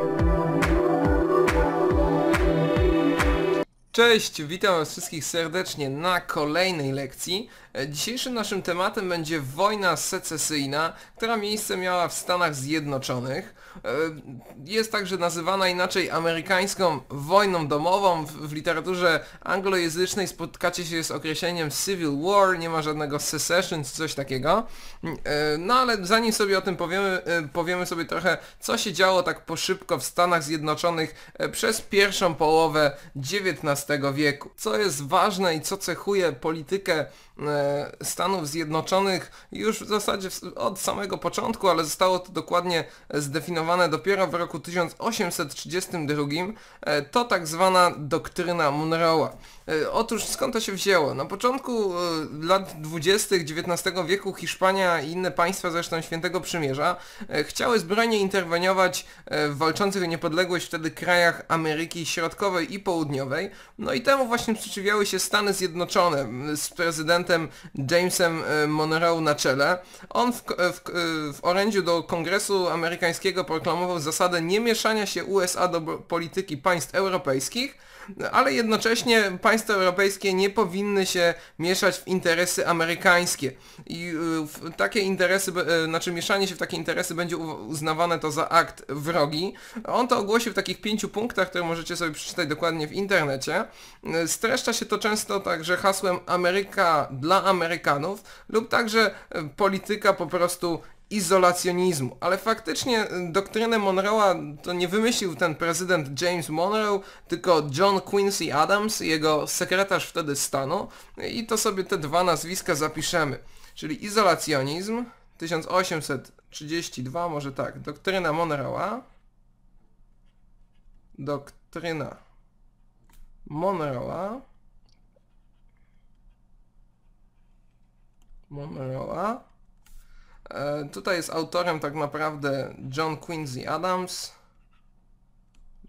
you Cześć, witam was wszystkich serdecznie na kolejnej lekcji. E, dzisiejszym naszym tematem będzie wojna secesyjna, która miejsce miała w Stanach Zjednoczonych. E, jest także nazywana inaczej amerykańską wojną domową. W literaturze anglojęzycznej spotkacie się z określeniem Civil War, nie ma żadnego secession czy coś takiego. Mm, e, no ale zanim sobie o tym powiemy, powiemy sobie trochę, co się działo tak po szybko w Stanach Zjednoczonych przez pierwszą połowę XIX wieku. Co jest ważne i co cechuje politykę E, Stanów Zjednoczonych już w zasadzie od samego początku, ale zostało to dokładnie zdefiniowane dopiero w roku 1832, e, to tak zwana doktryna Monroe'a. E, otóż skąd to się wzięło? Na początku lat 20. XIX wieku Hiszpania i inne państwa zresztą Świętego Przymierza chciały zbrojnie interweniować w walczących o niepodległość wtedy krajach Ameryki Środkowej i Południowej. No i temu właśnie sprzeciwiały się Stany Zjednoczone z prezydentem prezydentem Jamesem e, Monroe na czele, on w, e, w, e, w orędziu do Kongresu Amerykańskiego proklamował zasadę nie mieszania się USA do polityki państw europejskich, ale jednocześnie państwa europejskie nie powinny się mieszać w interesy amerykańskie. I y, takie interesy, y, znaczy mieszanie się w takie interesy będzie uznawane to za akt wrogi. On to ogłosił w takich pięciu punktach, które możecie sobie przeczytać dokładnie w internecie. Y, streszcza się to często także hasłem Ameryka dla Amerykanów lub także polityka po prostu izolacjonizmu. Ale faktycznie y, doktrynę Monroe'a to nie wymyślił ten prezydent James Monroe, tylko John Quincy Adams, jego sekretarz wtedy stanu i to sobie te dwa nazwiska zapiszemy. Czyli izolacjonizm 1832, może tak, doktryna Monroe'a, doktryna Monroe'a, Monroe'a, E, tutaj jest autorem tak naprawdę John Quincy Adams.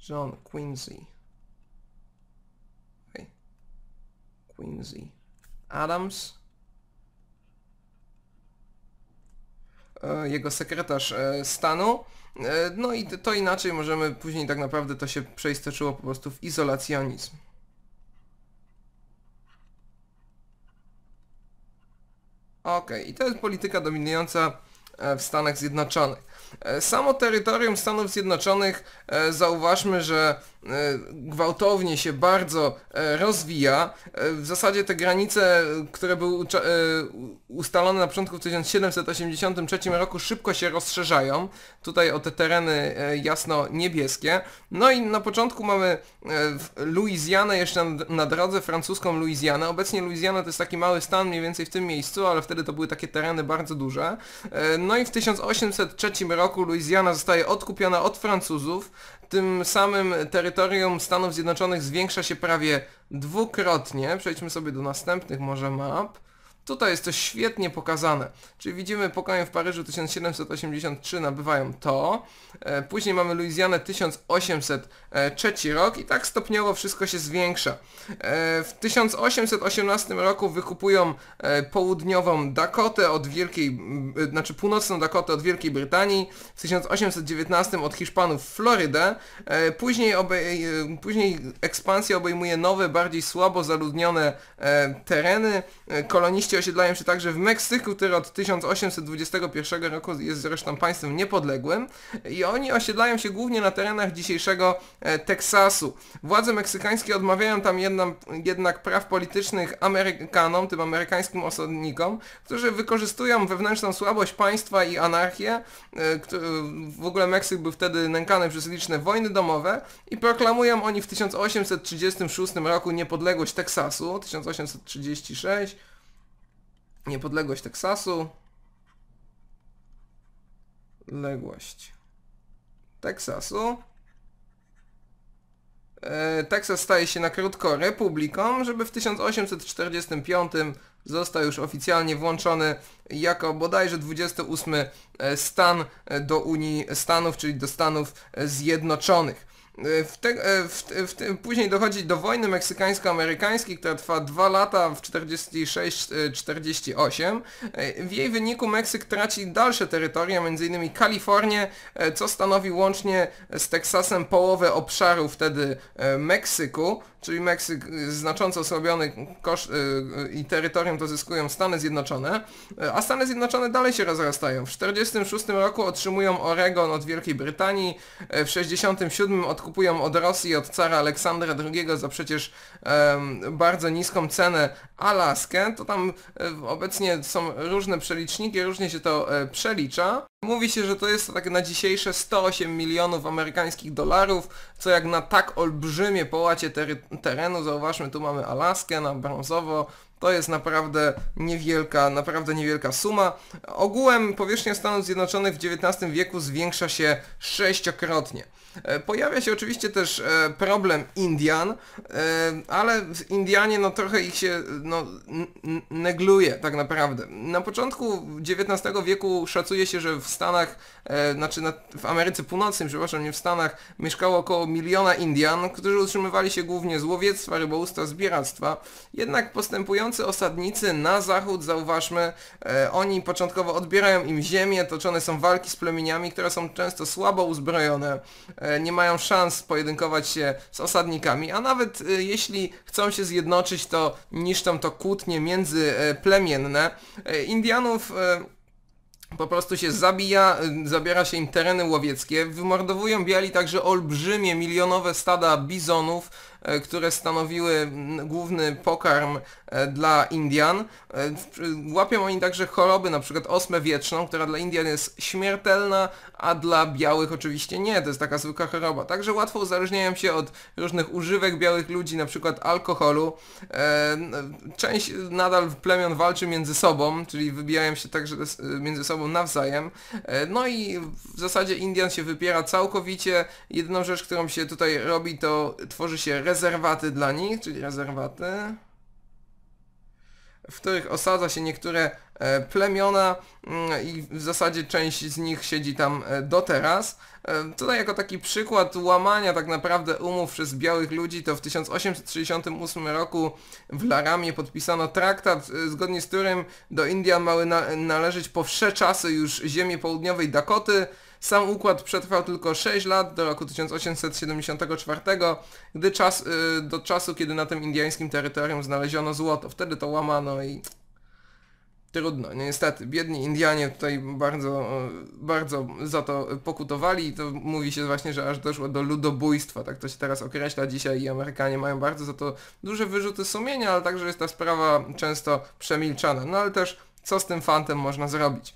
John Quincy. Okay. Quincy Adams. E, jego sekretarz e, stanu. No i to inaczej możemy później tak naprawdę to się przeistoczyło po prostu w izolacjonizm. Okej, okay. i to jest polityka dominująca e, w Stanach Zjednoczonych. E, samo terytorium Stanów Zjednoczonych e, zauważmy, że e, gwałtownie się bardzo rozwija. W zasadzie te granice, które były ustalone na początku w 1783 roku szybko się rozszerzają. Tutaj o te tereny jasno-niebieskie. No i na początku mamy Luizjanę jeszcze na drodze, francuską Luizjanę. Obecnie Luizjana to jest taki mały stan mniej więcej w tym miejscu, ale wtedy to były takie tereny bardzo duże. No i w 1803 roku roku Luizjana zostaje odkupiona od Francuzów, tym samym terytorium Stanów Zjednoczonych zwiększa się prawie dwukrotnie. Przejdźmy sobie do następnych może map. Tutaj jest to świetnie pokazane. Czyli widzimy pokoje w Paryżu 1783 nabywają to. E, później mamy Luizjanę 1803 rok i tak stopniowo wszystko się zwiększa. E, w 1818 roku wykupują e, południową Dakotę od Wielkiej, znaczy północną Dakotę od Wielkiej Brytanii, w 1819 od Hiszpanów Florydę. Później, obej później ekspansja obejmuje nowe, bardziej słabo zaludnione tereny. Koloniści osiedlają się także w Meksyku, który od 1821 roku jest zresztą państwem niepodległym i oni osiedlają się głównie na terenach dzisiejszego e, Teksasu. Władze meksykańskie odmawiają tam jednak, jednak praw politycznych Amerykanom, tym amerykańskim osadnikom, którzy wykorzystują wewnętrzną słabość państwa i anarchię. E, e, w ogóle Meksyk był wtedy nękany przez liczne wojny domowe i proklamują oni w 1836 roku niepodległość Teksasu, 1836 Niepodległość Teksasu. ległość Teksasu. E, Teksas staje się na krótko republiką, żeby w 1845 został już oficjalnie włączony jako bodajże 28 e, stan e, do Unii Stanów, czyli do Stanów Zjednoczonych. Y, w te, y, w, w później dochodzi do wojny meksykańsko-amerykańskiej, która trwa dwa lata w 46-48. Y, w jej wyniku Meksyk traci dalsze terytoria, m.in. Kalifornię, co stanowi łącznie z Teksasem połowę obszaru wtedy Meksyku czyli Meksyk y, znacząco osłabiony kosz, y, y, i terytorium to zyskują Stany Zjednoczone, a Stany Zjednoczone dalej się rozrastają. W 1946 roku otrzymują Oregon od Wielkiej Brytanii, w 1967 odkupują od Rosji, od cara Aleksandra II za przecież bardzo niską cenę Alaskę, to tam e, obecnie są różne przeliczniki, różnie się to e, przelicza. Mówi się, że to jest tak na dzisiejsze 108 milionów amerykańskich dolarów, co jak na tak olbrzymie połacie terenu, zauważmy tu mamy Alaskę na brązowo, to jest naprawdę niewielka, naprawdę niewielka suma. Ogółem powierzchnia Stanów Zjednoczonych w XIX wieku zwiększa się sześciokrotnie. E, pojawia się oczywiście też e, problem Indian, e, ale Indianie no trochę ich się no, negluje tak naprawdę. Na początku XIX wieku szacuje się, że w Stanach, znaczy w Ameryce Północnej, przepraszam, nie w Stanach, mieszkało około miliona Indian, którzy utrzymywali się głównie z łowiectwa, rybołówstwa, zbieractwa. Jednak postępujący osadnicy na zachód, zauważmy, oni początkowo odbierają im ziemię, toczone są walki z plemieniami, które są często słabo uzbrojone. E, nie mają szans pojedynkować się z osadnikami, a nawet e, jeśli chcą się zjednoczyć, to niszczą to kłótnie międzyplemienne. E, Indianów po prostu się zabija, zabiera się im tereny łowieckie, wymordowują biali także olbrzymie, milionowe stada bizonów, które stanowiły główny pokarm E, dla Indian. E, łapią oni także choroby, na przykład osmę wieczną, która dla Indian jest śmiertelna, a dla białych oczywiście nie, to jest taka zwykła choroba. Także łatwo uzależniają się od różnych używek białych ludzi, na przykład alkoholu. E, część nadal plemion walczy między sobą, czyli wybijają się także między sobą nawzajem. No i w zasadzie Indian się wypiera całkowicie. Jedyną rzecz, którą się tutaj robi, to tworzy się rezerwaty dla nich, czyli rezerwaty w których osadza się niektóre e, plemiona mm, i w zasadzie część z nich siedzi tam e, do teraz. E, tutaj jako taki przykład łamania tak naprawdę umów przez białych ludzi to w 1868 roku w Laramie podpisano traktat, zgodnie z którym do Indian mały należeć po wsze czasy już ziemi południowej Dakoty, sam układ przetrwał tylko 6 lat do roku 1874, gdy czas, y, do czasu, kiedy na tym indyjskim terytorium znaleziono złoto. Wtedy to łamano i Trudno, niestety. Biedni Indianie tutaj bardzo, y, bardzo za to pokutowali i to mówi się właśnie, że aż doszło do ludobójstwa, tak to się teraz określa dzisiaj i Amerykanie mają bardzo za to duże wyrzuty sumienia, ale także jest ta sprawa często przemilczana. No ale też co z tym fantem można zrobić?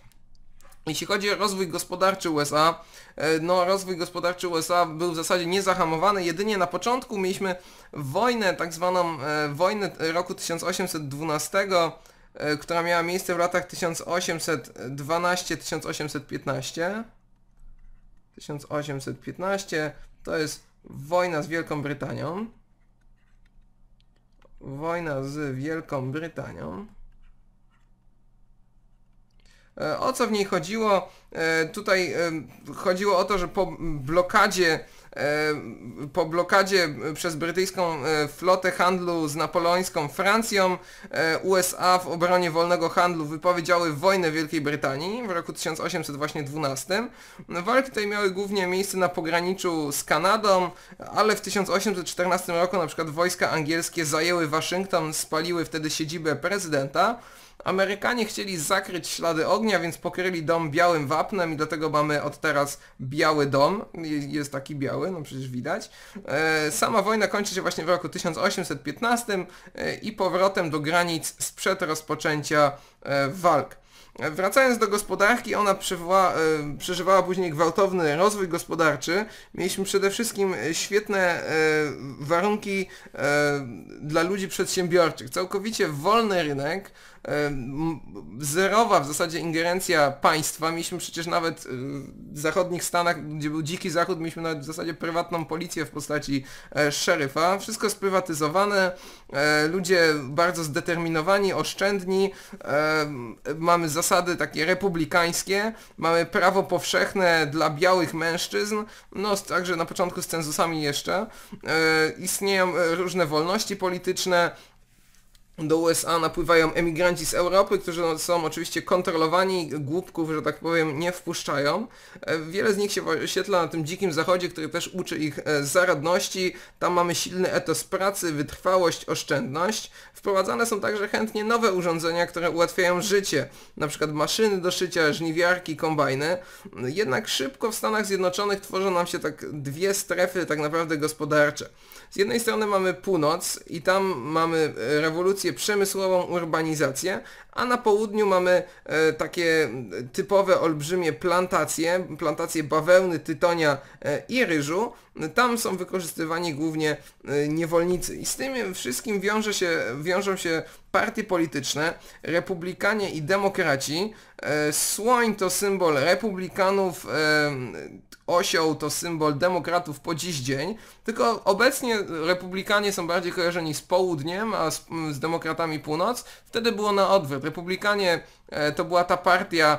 Jeśli chodzi o rozwój gospodarczy USA, e, no rozwój gospodarczy USA był w zasadzie niezahamowany, jedynie na początku mieliśmy wojnę, tak zwaną e, wojnę roku 1812, e, która miała miejsce w latach 1812-1815. 1815 to jest wojna z Wielką Brytanią. Wojna z Wielką Brytanią. E, o co w niej chodziło? E, tutaj e, chodziło o to, że po blokadzie po blokadzie przez brytyjską flotę handlu z napoleońską Francją USA w obronie wolnego handlu wypowiedziały wojnę Wielkiej Brytanii w roku 1812. Walki te miały głównie miejsce na pograniczu z Kanadą, ale w 1814 roku na przykład wojska angielskie zajęły Waszyngton, spaliły wtedy siedzibę prezydenta. Amerykanie chcieli zakryć ślady ognia, więc pokryli dom białym wapnem i dlatego mamy od teraz biały dom. Jest taki biały, no przecież widać. E, sama wojna kończy się właśnie w roku 1815 e, i powrotem do granic sprzed rozpoczęcia e, walk. Wracając do gospodarki, ona e, przeżywała później gwałtowny rozwój gospodarczy. Mieliśmy przede wszystkim e, świetne e, warunki dla ludzi przedsiębiorczych. Całkowicie wolny rynek, zerowa w zasadzie ingerencja państwa. Mieliśmy przecież nawet w zachodnich Stanach, gdzie był dziki zachód, mieliśmy nawet w zasadzie prywatną policję w postaci szeryfa. Wszystko sprywatyzowane, ludzie bardzo zdeterminowani, oszczędni. Mamy za zasady takie republikańskie, mamy prawo powszechne dla białych mężczyzn, no także na początku z cenzusami jeszcze, e, istnieją e, różne wolności polityczne, do USA napływają emigranci z Europy, którzy no, są oczywiście kontrolowani, głupków, że tak powiem, nie wpuszczają. E, wiele z nich się osiedla na tym dzikim zachodzie, który też uczy ich e, zaradności. Tam mamy silny etos pracy, wytrwałość, oszczędność. Wprowadzane są także chętnie nowe urządzenia, które ułatwiają życie, na przykład maszyny do szycia, żniwiarki, kombajny. Jednak szybko w Stanach Zjednoczonych tworzą nam się tak dwie strefy tak naprawdę gospodarcze. Z jednej strony mamy północ i tam mamy e, rewolucję rewolucję przemysłową, urbanizację, a na południu mamy e, takie typowe olbrzymie plantacje, plantacje bawełny, tytonia e, i ryżu. Tam są wykorzystywani głównie e, niewolnicy. I z tym wszystkim wiąże się, wiążą się partie polityczne, republikanie i demokraci. E, słoń to symbol republikanów, e, osioł to symbol demokratów po dziś dzień, tylko obecnie republikanie są bardziej kojarzeni z południem, a z, z demokratami północ. Wtedy było na odwrót. Republikanie e, to była ta partia,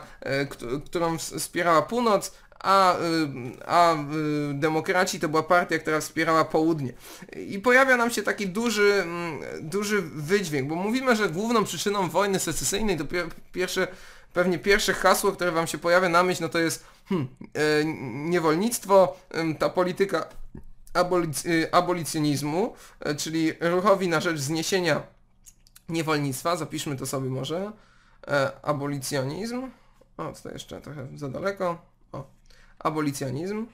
którą wspierała północ, a, y, a y, demokraci to była partia, która wspierała południe. I pojawia nam się taki duży, mm, duży wydźwięk, bo mówimy, że główną przyczyną wojny secesyjnej to pierwsze, pewnie pierwsze hasło, które wam się pojawia na myśl, no to jest hmm, y, niewolnictwo, ta polityka abolic abolicjonizmu, czyli ruchowi na rzecz zniesienia niewolnictwa, zapiszmy to sobie może, e, abolicjonizm, o, tutaj jeszcze trochę za daleko, Abolicjonizm.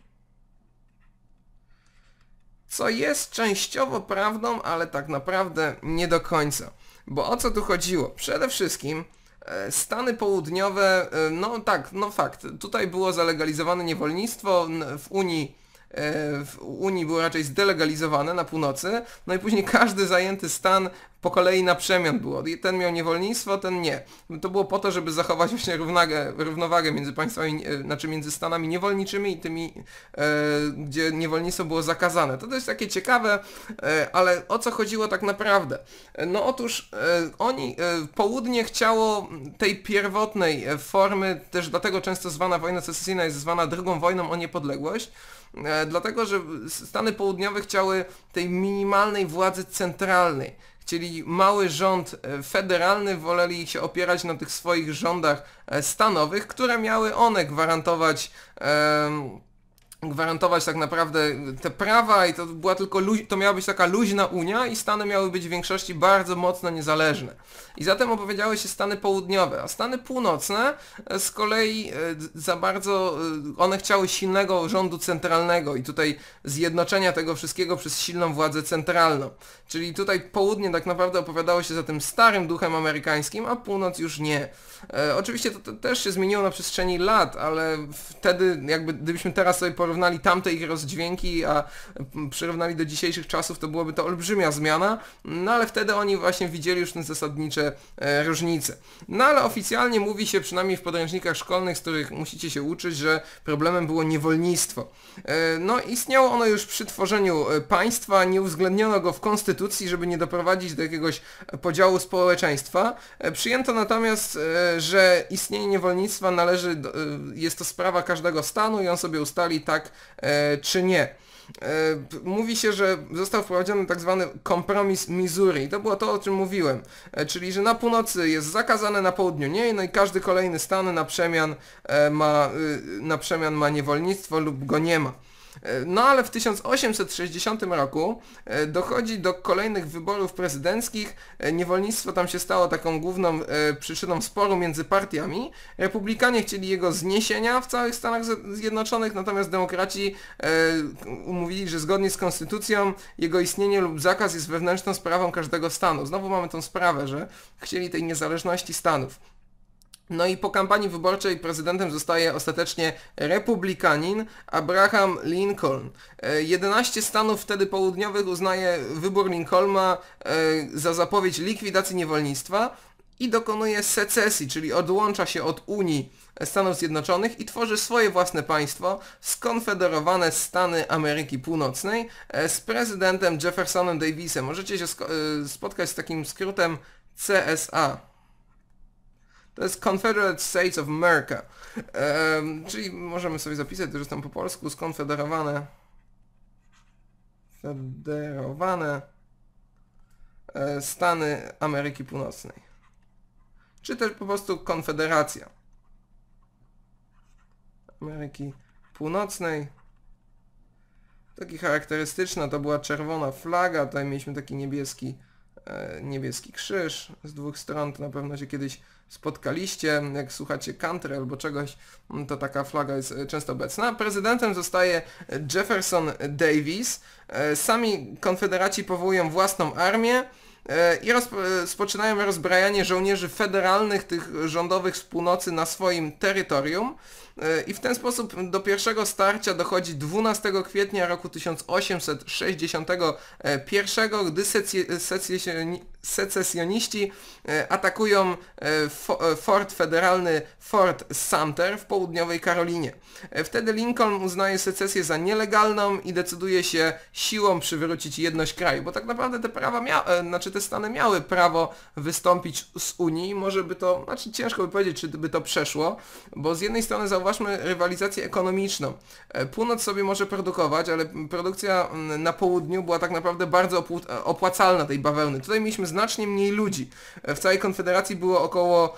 Co jest częściowo prawdą, ale tak naprawdę nie do końca. Bo o co tu chodziło? Przede wszystkim e, Stany południowe, e, no tak, no fakt, tutaj było zalegalizowane niewolnictwo, w Unii E, w Unii były raczej zdelegalizowane na północy, no i później każdy zajęty stan po kolei na przemian było. Ten miał niewolnictwo, ten nie. To było po to, żeby zachować właśnie równagę, równowagę między państwami, e, znaczy między stanami niewolniczymi i tymi, e, gdzie niewolnictwo było zakazane. To, to jest takie ciekawe, ale o co chodziło tak naprawdę? No otóż oni, południe chciało tej pierwotnej formy, też dlatego często zwana wojna secesyjna jest zwana drugą wojną o niepodległość, E, dlatego że Stany Południowe chciały tej minimalnej władzy centralnej. Chcieli mały rząd e, federalny, woleli się opierać na tych swoich rządach e, stanowych, które miały one gwarantować gwarantować tak naprawdę te prawa i to była tylko to miała być taka luźna Unia i Stany miały być w większości bardzo mocno niezależne. I zatem opowiedziały się Stany południowe, a Stany północne e, z kolei e, za bardzo e, one chciały silnego rządu centralnego i tutaj zjednoczenia tego wszystkiego przez silną władzę centralną. Czyli tutaj południe tak naprawdę opowiadało się za tym starym duchem amerykańskim, a północ już nie. E, oczywiście to, to, też się zmieniło na przestrzeni lat, ale wtedy jakby gdybyśmy teraz sobie porozmawiali porównali tamte ich rozdźwięki, a przyrównali do dzisiejszych czasów, to byłaby to olbrzymia zmiana, no ale wtedy oni właśnie widzieli już te zasadnicze e, różnice. No ale oficjalnie mówi się, przynajmniej w podręcznikach szkolnych, z których musicie się uczyć, że problemem było niewolnictwo. E, no istniało ono już przy tworzeniu e, państwa, nie uwzględniono go w konstytucji, żeby nie doprowadzić do jakiegoś podziału społeczeństwa. przyjęto natomiast, że istnienie niewolnictwa należy, jest to sprawa każdego stanu i on sobie ustali tak, tak e, czy nie e, mówi się, że został wprowadzony tak zwany kompromis Missouri. To było to, o czym mówiłem. E, czyli, że na północy jest zakazane, na południu nie, no i każdy kolejny stan na przemian ma, y, na przemian ma niewolnictwo lub go nie ma. E, no ale w 1860 roku e, dochodzi do kolejnych wyborów prezydenckich. E, niewolnictwo tam się stało taką główną przyczyną sporu między partiami. Republikanie chcieli jego zniesienia w całych Stanach Zjednoczonych, natomiast demokraci umówili, że zgodnie z konstytucją jego istnienie lub zakaz jest wewnętrzną sprawą każdego stanu. Znowu mamy tą sprawę, że chcieli tej niezależności stanów. No i po kampanii wyborczej prezydentem zostaje ostatecznie republikanin Abraham Lincoln. 11 e, stanów wtedy południowych uznaje wybór Lincolna e, za zapowiedź likwidacji niewolnictwa i dokonuje secesji, czyli odłącza się od Unii Stanów Zjednoczonych i tworzy swoje własne państwo, skonfederowane Stany Ameryki Północnej e, z prezydentem Jeffersonem Davisem. Możecie się spotkać z takim skrótem CSA. To jest Confederate States of America. Um, czyli możemy sobie zapisać, że jestem po polsku, skonfederowane. Federowane e, Stany Ameryki Północnej. Czy też po prostu Konfederacja Ameryki Północnej. Taki charakterystyczna to była czerwona flaga, tutaj mieliśmy taki niebieski E, niebieski krzyż z dwóch stron, to na pewno się kiedyś spotkaliście, jak słuchacie country albo czegoś, mm, to taka flaga jest e, często obecna. Prezydentem zostaje Jefferson Davis. E, sami konfederaci powołują własną armię i rozpoczynają rozbrajanie żołnierzy federalnych, tych rządowych z północy na swoim terytorium. E, i w ten sposób do pierwszego starcia dochodzi 12 kwietnia roku 1861, gdy secesjoniści e, atakują e, fort federalny Fort Sumter w południowej Karolinie. Wtedy Lincoln uznaje secesję za nielegalną i decyduje się siłą przywrócić jedność kraju, bo tak naprawdę te prawa znaczy te stany miały prawo wystąpić z Unii, może by to, znaczy ciężko by powiedzieć, czy by to przeszło, bo z jednej strony zauważyłem, zauważmy rywalizację ekonomiczną. E, północ sobie może produkować, ale produkcja mm, na południu była tak naprawdę bardzo e, opłacalna tej bawełny. Tutaj mieliśmy znacznie mniej ludzi. E, w całej Konfederacji było około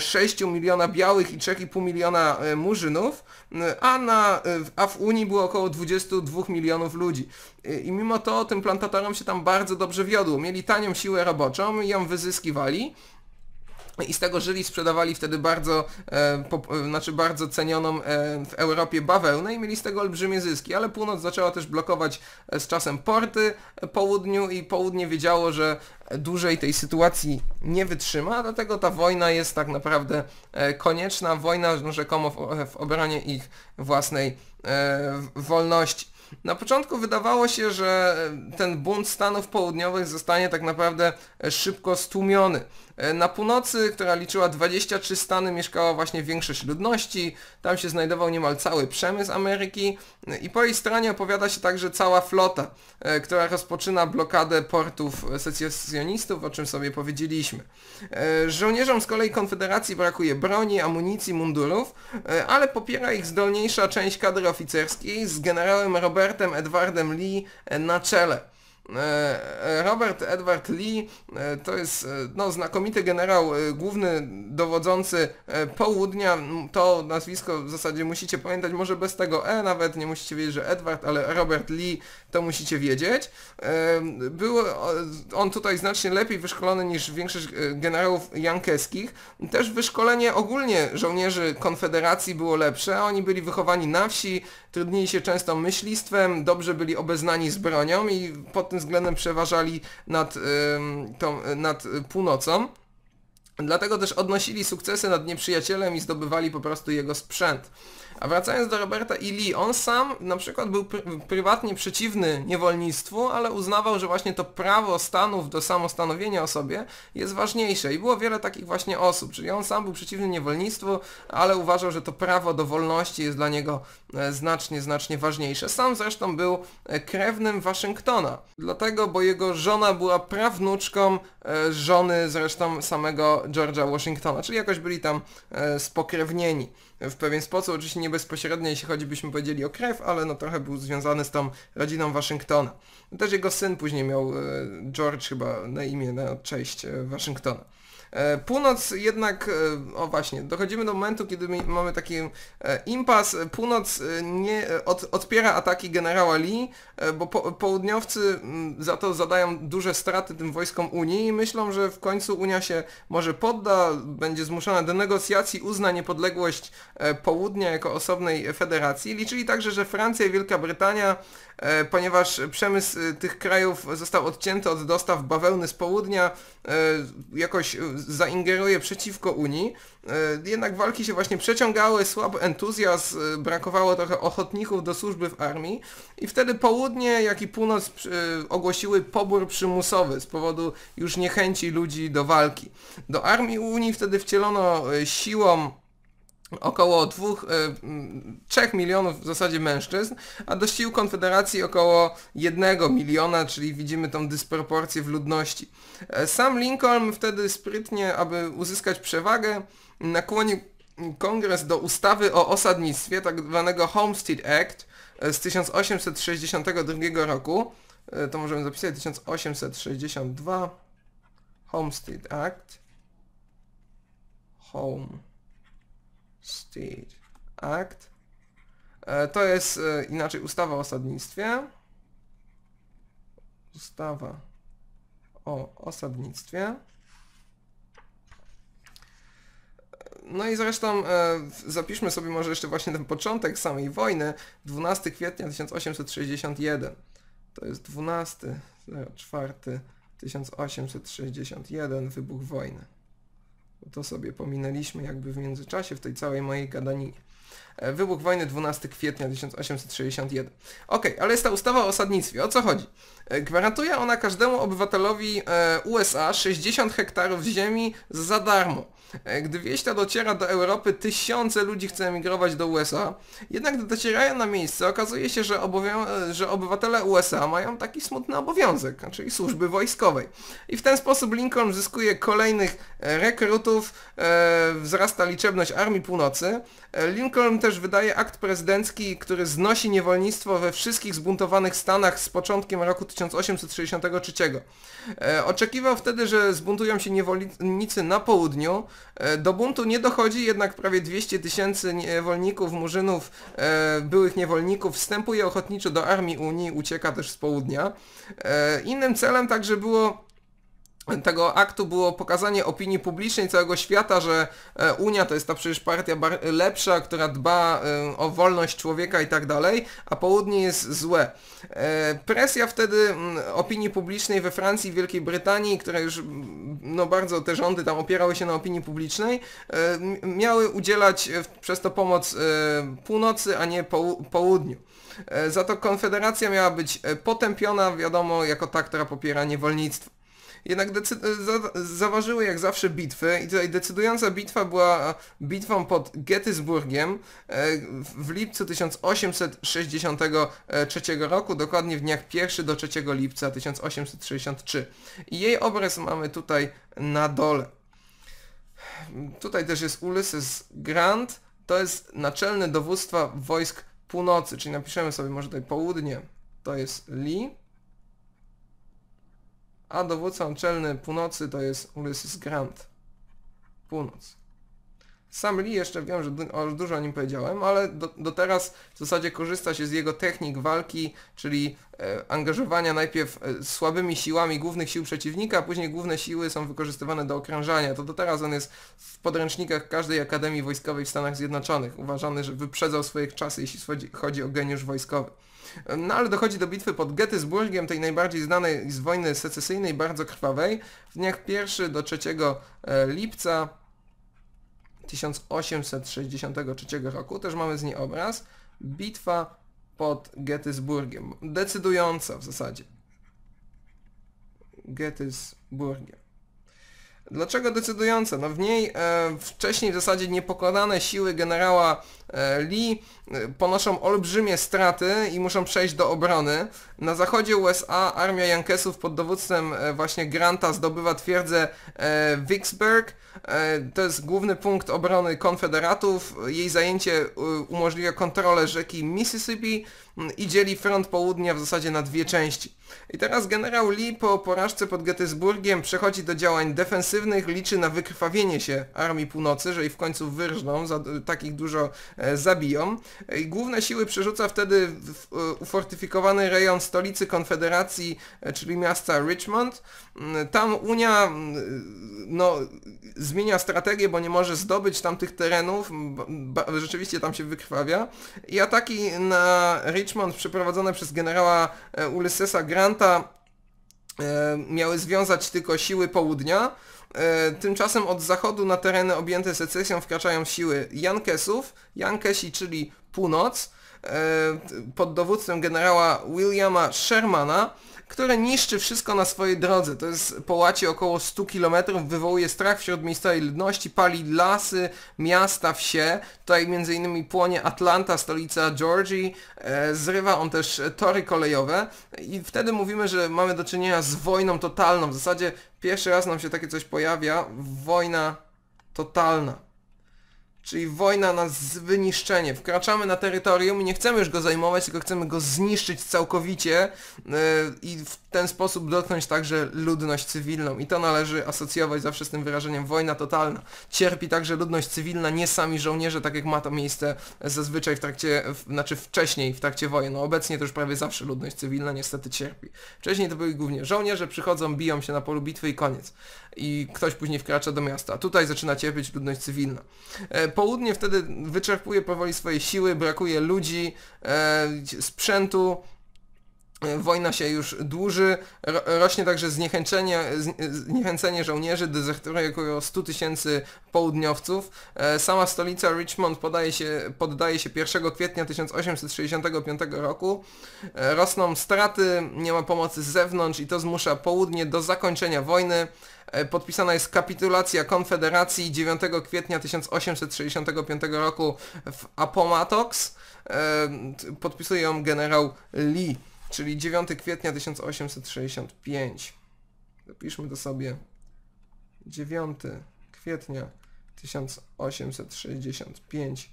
6 miliona białych i 3,5 miliona murzynów, a, na, a w Unii było około 22 milionów ludzi. I mimo to tym plantatorom się tam bardzo dobrze wiodło. Mieli tanią siłę roboczą, ją wyzyskiwali i z tego żyli, sprzedawali wtedy bardzo, e, po, e, znaczy bardzo cenioną e, w Europie bawełnę i mieli z tego olbrzymie zyski, ale północ zaczęła też blokować e, z czasem porty e, południu i południe wiedziało, że dłużej tej sytuacji nie wytrzyma, dlatego ta wojna jest tak naprawdę konieczna, wojna no, rzekomo w, w obronie ich własnej wolności. Na początku wydawało się, że ten bunt Stanów Południowych zostanie tak naprawdę szybko stłumiony. E, na północy, która liczyła 23 stany, mieszkała właśnie większość ludności, tam się znajdował niemal cały przemysł Ameryki e, i po jej stronie opowiada się także cała flota, e, która rozpoczyna blokadę portów secesjonistów, o czym sobie powiedzieliśmy. Żołnierzom z kolei Konfederacji brakuje broni, amunicji, mundurów, ale popiera ich zdolniejsza część kadry oficerskiej z generałem Robertem Edwardem Lee na czele. E, Robert Edward Lee e, to jest e, no, znakomity generał, główny dowodzący południa. To nazwisko w zasadzie musicie pamiętać, może bez tego E nawet, nie musicie wiedzieć, że Edward, ale Robert Lee to musicie wiedzieć. Był on tutaj znacznie lepiej wyszkolony niż większość generałów jankeskich. Też wyszkolenie ogólnie żołnierzy Konfederacji było lepsze. Oni byli wychowani na wsi, trudnili się często myślistwem, dobrze byli obeznani z bronią i pod tym względem przeważali nad, tą, nad północą. Dlatego też odnosili sukcesy nad nieprzyjacielem i zdobywali po prostu jego sprzęt. A wracając do Roberta i Lee, on sam na przykład był pr prywatnie przeciwny niewolnictwu, ale uznawał, że właśnie to prawo Stanów do samostanowienia o sobie jest ważniejsze i było wiele takich właśnie osób, czyli on sam był przeciwny niewolnictwu, ale uważał, że to prawo do wolności jest dla niego e, znacznie, znacznie ważniejsze. Sam zresztą był e, krewnym Waszyngtona, dlatego, bo jego żona była prawnuczką e, żony zresztą samego George'a Washingtona, czyli jakoś byli tam spokrewnieni w pewien sposób, oczywiście nie bezpośrednio, jeśli chodzi byśmy powiedzieli o krew, ale no trochę był związany z tą rodziną Waszyngtona. Też jego syn później miał e, George chyba na imię, na cześć e, Waszyngtona. E, północ jednak, e, o właśnie, dochodzimy do momentu, kiedy mamy taki e, impas. Północ nie, od, odpiera ataki generała Lee, bo po, południowcy mm, za to zadają duże straty tym wojskom Unii i myślą, że w końcu Unia się może podda, będzie zmuszona do negocjacji, uzna niepodległość południa jako osobnej federacji. Liczyli także, że Francja i Wielka Brytania E, ponieważ przemysł e, tych krajów został odcięty od dostaw bawełny z południa, e, jakoś zaingeruje przeciwko Unii. Jednak walki się właśnie przeciągały, słaby entuzjazm, brakowało trochę ochotników do służby w armii i wtedy południe, jak i północ ogłosiły pobór przymusowy z powodu już niechęci ludzi do walki. Do armii Unii wtedy wcielono siłą około 2-3 y, milionów w zasadzie mężczyzn, a do sił Konfederacji około 1 miliona, czyli widzimy tą dysproporcję w ludności. E, sam Lincoln wtedy sprytnie, aby uzyskać przewagę, nakłonił kongres do ustawy o osadnictwie, tak zwanego Homestead Act e, z 1862 roku. E, to możemy zapisać 1862 Homestead Act. Home. State Act. E, to jest e, inaczej ustawa o osadnictwie. Ustawa o osadnictwie. E, no i zresztą zapiszmy sobie może jeszcze właśnie ten początek samej wojny, 12 kwietnia 1861. To jest 12, 04, 1861, wybuch wojny. To sobie pominęliśmy jakby w międzyczasie w tej całej mojej gadaninie. E, wybuch wojny 12 kwietnia 1861. Ok, ale jest ta ustawa o osadnictwie. O co chodzi? E, gwarantuje ona każdemu obywatelowi e, USA 60 hektarów ziemi za darmo. E, gdy wieś ta dociera do Europy, tysiące ludzi chce emigrować do USA. Jednak gdy docierają na miejsce, okazuje się, że, że obywatele USA mają taki smutny obowiązek, czyli służby wojskowej. I w ten sposób Lincoln zyskuje kolejnych e, rekrutów, e, wzrasta liczebność Armii Północy. E, Lincoln też wydaje akt prezydencki, który znosi niewolnictwo we wszystkich zbuntowanych stanach z początkiem roku 1863. E, oczekiwał wtedy, że zbuntują się niewolnicy na południu, E, do buntu nie dochodzi, jednak prawie 200 tysięcy niewolników, murzynów, e, byłych niewolników wstępuje ochotniczo do armii Unii, ucieka też z południa. E, innym celem także było tego aktu było pokazanie opinii publicznej całego świata, że e, Unia to jest ta przecież partia lepsza, która dba e, o wolność człowieka i tak dalej, a południe jest złe. E, presja wtedy mm, opinii publicznej we Francji i Wielkiej Brytanii, które już mm, no bardzo te rządy tam opierały się na opinii publicznej, miały udzielać przez to pomoc północy, a nie południu. Za to Konfederacja miała być potępiona, wiadomo, jako ta, która popiera niewolnictwo jednak za zaważyły jak zawsze bitwy i tutaj decydująca bitwa była e, bitwą pod Gettysburgiem e, w lipcu 1863 roku, dokładnie w dniach 1 do 3 lipca 1863. I jej obraz mamy tutaj na dole. Tutaj też jest Ulysses Grant, to jest naczelny dowództwa wojsk północy, czyli napiszemy sobie może tutaj południe, to jest Lee, a dowódca naczelny północy to jest Ulysses Grant. Północ. Sam Lee jeszcze wiem, że już dużo o nim powiedziałem, ale do, do, teraz w zasadzie korzysta się z jego technik walki, czyli e, angażowania najpierw e, słabymi siłami głównych sił przeciwnika, a później główne siły są wykorzystywane do okrążania. To do teraz on jest w podręcznikach każdej Akademii Wojskowej w Stanach Zjednoczonych, uważany, że wyprzedzał swoje czasy, jeśli chodzi o geniusz wojskowy. No ale dochodzi do bitwy pod Gettysburgiem, tej najbardziej znanej z wojny secesyjnej, bardzo krwawej. W dniach 1 do 3 e, lipca 1863 roku, też mamy z niej obraz, bitwa pod Gettysburgiem, decydująca w zasadzie. Gettysburgiem. Dlaczego decydujące? No w niej e, wcześniej w zasadzie niepokonane siły generała e, Lee e, ponoszą olbrzymie straty i muszą przejść do obrony. Na zachodzie USA armia Yankeesów pod dowództwem e, właśnie Granta zdobywa twierdzę e, Vicksburg. E, to jest główny punkt obrony konfederatów. Jej zajęcie e, umożliwia kontrolę rzeki Mississippi i dzieli front południa w zasadzie na dwie części. I teraz generał Lee po porażce pod Gettysburgiem przechodzi do działań defensywnych, liczy na wykrwawienie się Armii Północy, że i w końcu wyrżną, za, takich dużo e, zabiją. E, I główne siły przerzuca wtedy w e, ufortyfikowany rejon stolicy Konfederacji, e, czyli miasta Richmond. Mm, tam Unia mm, e, no, zmienia strategię, bo nie może zdobyć tamtych terenów, bo, rzeczywiście tam się wykrwawia. I ataki na Richmond Richmond przeprowadzone przez generała e, Ulyssesa Granta e, miały związać tylko siły południa. E, tymczasem od zachodu na tereny objęte secesją wkraczają siły Jankesów, Jankesi, czyli północ, E, pod dowództwem generała Williama Shermana, które niszczy wszystko na swojej drodze. To jest połacie około 100 km, wywołuje strach wśród miejscowej ludności, pali lasy, miasta, wsie. Tutaj m.in. płonie Atlanta, stolica Georgii. E, zrywa on też tory kolejowe i wtedy mówimy, że mamy do czynienia z wojną totalną. W zasadzie pierwszy raz nam się takie coś pojawia. Wojna totalna. Czyli wojna na wyniszczenie. Wkraczamy na terytorium i nie chcemy już go zajmować, tylko chcemy go zniszczyć całkowicie e, i w ten sposób dotknąć także ludność cywilną i to należy asocjować zawsze z tym wyrażeniem wojna totalna. Cierpi także ludność cywilna, nie sami żołnierze, tak jak ma to miejsce zazwyczaj w trakcie, w, znaczy wcześniej w trakcie wojen. No obecnie to już prawie zawsze ludność cywilna niestety cierpi. Wcześniej to byli głównie żołnierze, przychodzą, biją się na polu bitwy i koniec. I ktoś później wkracza do miasta. Tutaj zaczyna cierpieć ludność cywilna. E, południe wtedy wyczerpuje powoli swoje siły, brakuje ludzi, e, sprzętu, Wojna się już dłuży, rośnie także zniechęcenie, zniechęcenie żołnierzy, dezerteruje około 100 tysięcy południowców. E, sama stolica Richmond podaje się, poddaje się 1 kwietnia 1865 roku. E, rosną straty, nie ma pomocy z zewnątrz i to zmusza południe do zakończenia wojny. E, podpisana jest kapitulacja Konfederacji 9 kwietnia 1865 roku w Appomattox. Podpisuje ją generał Lee czyli 9 kwietnia 1865. Zapiszmy to sobie. 9 kwietnia 1865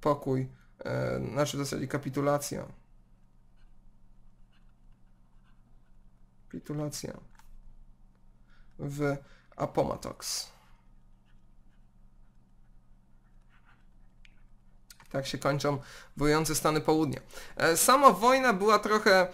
pokój, e, znaczy w zasadzie kapitulacja. Kapitulacja w Apomatox. Tak się kończą wojujące Stany Południa. E, sama wojna była trochę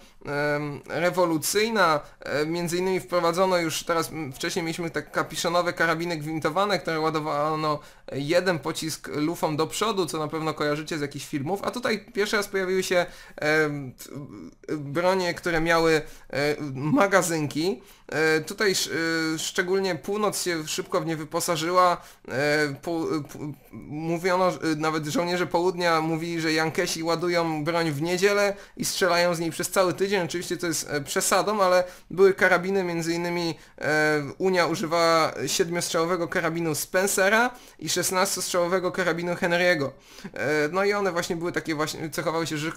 rewolucyjna, e, między innymi wprowadzono już teraz, wcześniej mieliśmy tak kapiszonowe karabiny gwintowane, które ładowano jeden pocisk lufą do przodu, co na pewno kojarzycie z jakichś filmów, a tutaj pierwszy raz pojawiły się e, bronie, które miały e, magazynki. E, tutaj e, szczególnie północ się szybko w nie wyposażyła. E, po, po, mówiono, nawet żołnierze południa mówili, że Jankesi ładują broń w niedzielę i strzelają z niej przez cały tydzień. Oczywiście to jest e, przesadą, ale były karabiny, między innymi Unia używała siedmiostrzałowego karabinu Spencera i 16-strzałowego karabinu Henry'ego. E, no i one właśnie były takie właśnie, cechowały się, że,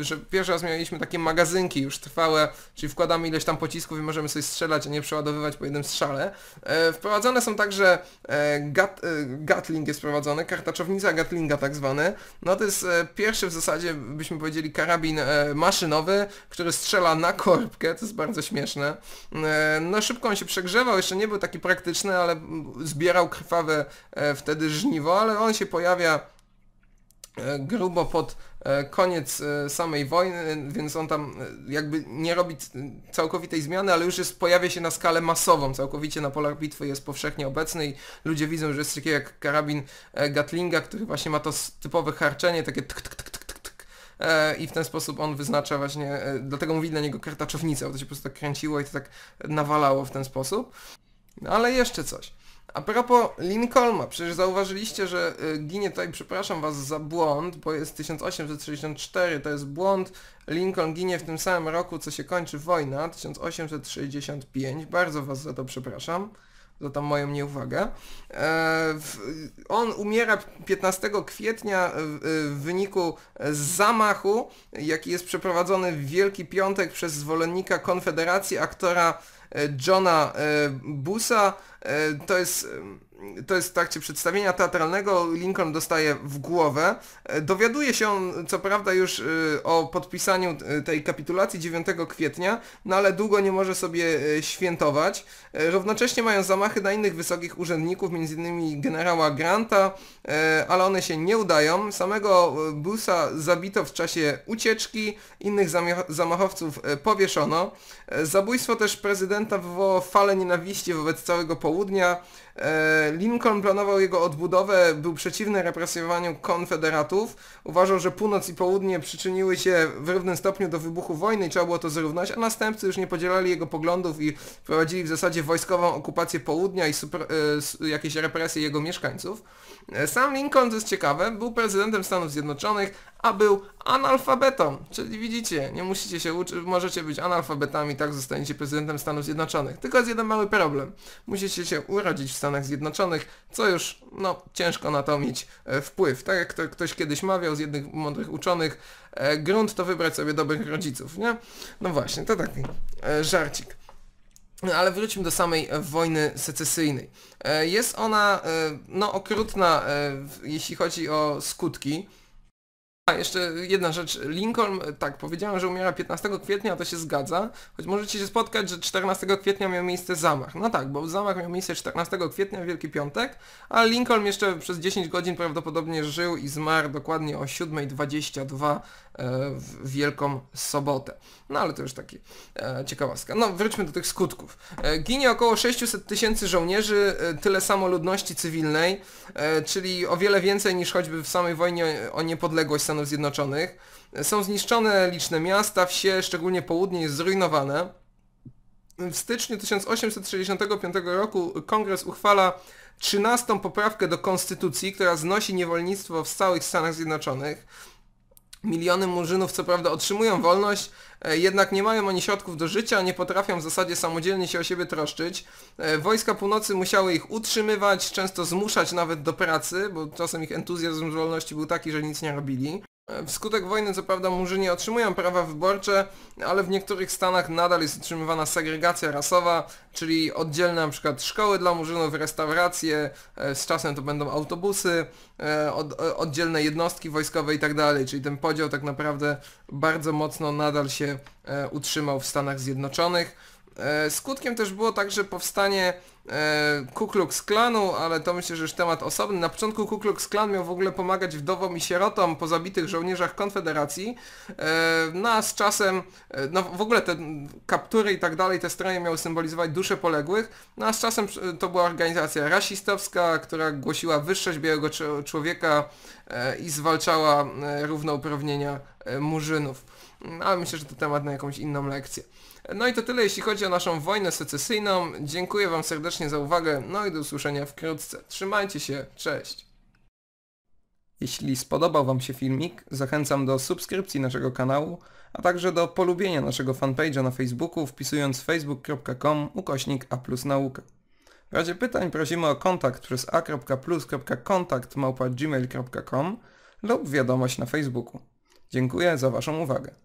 że pierwszy raz mieliśmy takie magazynki już trwałe, czyli wkładamy ileś tam pocisków i możemy sobie strzelać, a nie przeładowywać po jednym strzale. E, wprowadzone są także e, gat, Gatling jest wprowadzony, kartaczownica Gatlinga tak zwany. No to jest pierwszy w zasadzie, byśmy powiedzieli, karabin maszynowy, który strzela na korbkę, to jest bardzo śmieszne. No szybko on się przegrzewał, jeszcze nie był taki praktyczny, ale zbierał krwawe w wtedy żniwo, ale on się pojawia e, grubo pod e, koniec e, samej wojny, więc on tam jakby nie robi całkowitej zmiany, ale już jest, pojawia się na skalę masową, całkowicie na polach bitwy jest powszechnie obecny i ludzie widzą, że jest taki jak karabin Gatlinga, który właśnie ma to typowe harczenie, takie tk, tk, tk, tk, tk, i w ten sposób on wyznacza właśnie, dlatego mówi na niego kartaczownica, bo to się po prostu tak kręciło i to tak nawalało w ten sposób. No ale jeszcze coś. A propos Lincolna, przecież zauważyliście, że y, ginie tutaj, przepraszam was za błąd, bo jest 1864, to jest błąd. Lincoln ginie w tym samym roku, co się kończy wojna, 1865. Bardzo was za to przepraszam, za tą moją nieuwagę. E, on umiera 15 kwietnia e, w, wyniku zamachu, jaki jest przeprowadzony w Wielki Piątek przez zwolennika Konfederacji, aktora Johna e, Busa. E, to jest to jest w trakcie przedstawienia teatralnego, Lincoln dostaje w głowę. E, dowiaduje się on co prawda już e, o podpisaniu e, tej kapitulacji 9 kwietnia, no ale długo nie może sobie świętować. Równocześnie mają zamachy na innych wysokich urzędników, m.in. generała Granta, ale one się nie udają. Samego Busa zabito w czasie ucieczki, innych zamachowców powieszono. Zabójstwo też prezydenta wywołało falę nienawiści wobec całego południa. E, Lincoln planował jego odbudowę, był przeciwny represjowaniu konfederatów, uważał, że północ i południe przyczyniły się w równym stopniu do wybuchu wojny i trzeba było to zrównać, a następcy już nie podzielali jego poglądów i prowadzili w zasadzie wojskową okupację południa i super, e, jakieś represje jego mieszkańców. E, sam Lincoln, to jest ciekawe, był prezydentem Stanów Zjednoczonych, a był analfabetą. Czyli widzicie, nie musicie się uczyć, możecie być analfabetami, tak zostaniecie prezydentem Stanów Zjednoczonych. Tylko jest jeden mały problem. Musicie się urodzić w Stanach Zjednoczonych, co już no, ciężko na to mieć e, wpływ. Tak jak to ktoś kiedyś mawiał z jednych mądrych uczonych, e, grunt to wybrać sobie dobrych rodziców, nie? No właśnie, to taki e, żarcik. No, ale wróćmy do samej wojny secesyjnej. Jest ona no, okrutna, jeśli chodzi o skutki. A, jeszcze jedna rzecz. Lincoln, tak, powiedziałem, że umiera 15 kwietnia, to się zgadza, choć możecie się spotkać, że 14 kwietnia miał miejsce zamach. No tak, bo zamach miał miejsce 14 kwietnia, Wielki Piątek, a Lincoln jeszcze przez 10 godzin prawdopodobnie żył i zmarł dokładnie o 7.22 E, w Wielką Sobotę. No ale to już taki e, ciekawostka. No wróćmy do tych skutków. E, ginie około 600 tysięcy żołnierzy, tyle samo ludności cywilnej, czyli o wiele więcej niż choćby w samej wojnie o niepodległość Stanów Zjednoczonych. Są zniszczone liczne miasta, wsie, szczególnie południe jest zrujnowane. W styczniu 1865 roku kongres uchwala 13 poprawkę do konstytucji, która znosi niewolnictwo w całych Stanach Zjednoczonych Miliony murzynów co prawda otrzymują wolność, e, jednak nie mają oni środków do życia, nie potrafią w zasadzie samodzielnie się o siebie troszczyć. E, Wojska północy musiały ich utrzymywać, często zmuszać nawet do pracy, bo czasem ich entuzjazm z wolności był taki, że nic nie robili. E, wskutek wojny co prawda Murzyni otrzymują prawa wyborcze, ale w niektórych stanach nadal jest utrzymywana segregacja rasowa, czyli oddzielne np. szkoły dla Murzynów, restauracje, e, z czasem to będą autobusy, e, oddzielne jednostki wojskowe itd. Tak czyli ten podział tak naprawdę bardzo mocno nadal się utrzymał w Stanach Zjednoczonych. E, skutkiem też było także powstanie e, Ku Klux Klanu, ale to myślę, że już temat osobny. Na początku Ku Klux Klan miał w ogóle pomagać wdowom i sierotom po zabitych żołnierzach Konfederacji. E, no a z czasem, no w ogóle te kaptury i tak dalej, te stroje miały symbolizować dusze poległych. No a z czasem to była organizacja rasistowska, która głosiła wyższość białego człowieka i zwalczała równouprawnienia murzynów. No, ale myślę, że to temat na jakąś inną lekcję. No i to tyle jeśli chodzi o naszą wojnę secesyjną. Dziękuję Wam serdecznie za uwagę, no i do usłyszenia wkrótce. Trzymajcie się, cześć! Jeśli spodobał Wam się filmik, zachęcam do subskrypcji naszego kanału, a także do polubienia naszego fanpage'a na Facebooku wpisując facebook.com ukośnik a plus nauka. W razie pytań prosimy o kontakt przez a.plus.kontakt.gmail.com lub wiadomość na Facebooku. Dziękuję za Waszą uwagę.